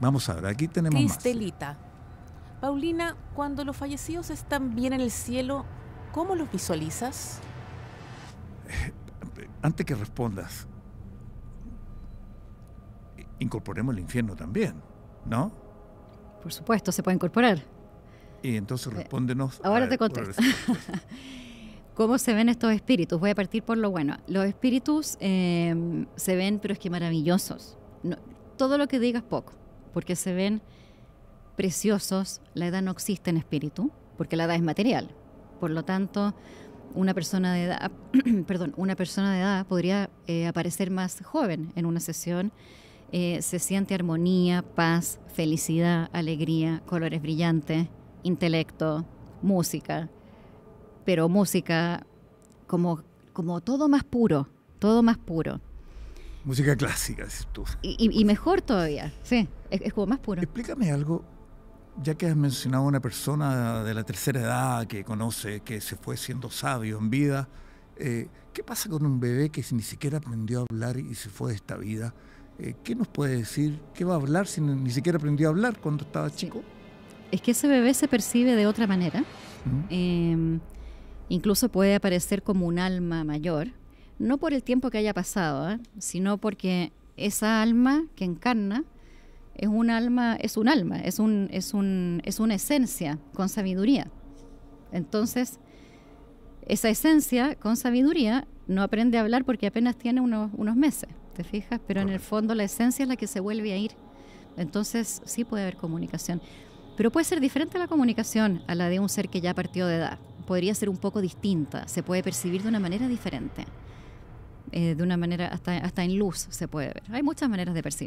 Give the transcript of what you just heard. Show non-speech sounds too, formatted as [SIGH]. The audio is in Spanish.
Vamos a ver, aquí tenemos Cristelita. Paulina, cuando los fallecidos están bien en el cielo, ¿cómo los visualizas? Eh, antes que respondas, incorporemos el infierno también, ¿no? Por supuesto, se puede incorporar. Y entonces eh, respóndenos. ahora te contesto. [LAUGHS] ¿Cómo se ven estos espíritus? Voy a partir por lo bueno. Los espíritus eh, se ven, pero es que maravillosos. todo lo que digas poco porque se ven preciosos, la edad no existe en espíritu, porque la edad es material. Por lo tanto, una persona de edad, [CLEARS THROAT] perdón, una persona de edad podría eh, aparecer más joven en una sesión. Eh, se siente armonía, paz, felicidad, alegría, colores brillantes, intelecto, música, pero música como, como todo más puro, todo más puro. Música clásica, dices tú. Y, mejor todavía, sí, es, como más puro. Explícame algo, ya que has mencionado a una persona de la tercera edad que conoce, que se fue siendo sabio en vida, eh, ¿qué pasa con un bebé que ni siquiera aprendió a hablar y se fue de esta vida? Eh, ¿Qué nos puede decir? ¿Qué va a hablar si ni siquiera aprendió a hablar cuando estaba chico? Es que ese bebé se percibe de otra manera. Em, incluso puede aparecer como un alma mayor, no por el tiempo que haya pasado, ¿eh? sino porque esa alma que encarna es un alma, es un alma, es un, es una esencia con sabiduría. Entonces, esa esencia con sabiduría no aprende a hablar porque apenas tiene unos, unos meses, ¿te fijas? Pero en el fondo la esencia es la que se vuelve a ir. Entonces, sí puede haber comunicación. Pero puede ser diferente la comunicación a la de un ser que ya partió de edad. Podría ser un poco distinta, se puede percibir de una manera diferente. Eh, de una manera, hasta, hasta en luz se puede ver. Hay muchas maneras de percibir.